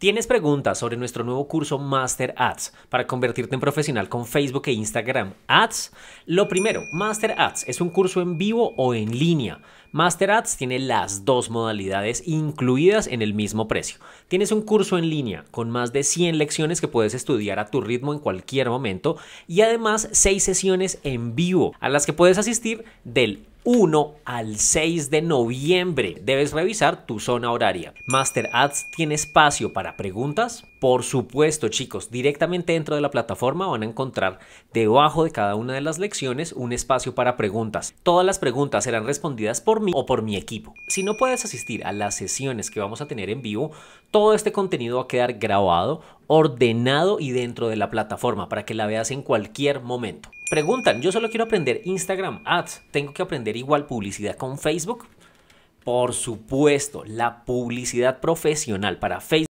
¿Tienes preguntas sobre nuestro nuevo curso Master Ads para convertirte en profesional con Facebook e Instagram Ads? Lo primero, Master Ads es un curso en vivo o en línea. Master Ads tiene las dos modalidades incluidas en el mismo precio. Tienes un curso en línea con más de 100 lecciones que puedes estudiar a tu ritmo en cualquier momento y además 6 sesiones en vivo a las que puedes asistir del 1 al 6 de noviembre. Debes revisar tu zona horaria. Master Ads tiene espacio para preguntas. Por supuesto, chicos, directamente dentro de la plataforma van a encontrar debajo de cada una de las lecciones un espacio para preguntas. Todas las preguntas serán respondidas por mí o por mi equipo. Si no puedes asistir a las sesiones que vamos a tener en vivo, todo este contenido va a quedar grabado, ordenado y dentro de la plataforma para que la veas en cualquier momento. Preguntan, yo solo quiero aprender Instagram Ads, ¿tengo que aprender igual publicidad con Facebook? Por supuesto, la publicidad profesional para Facebook.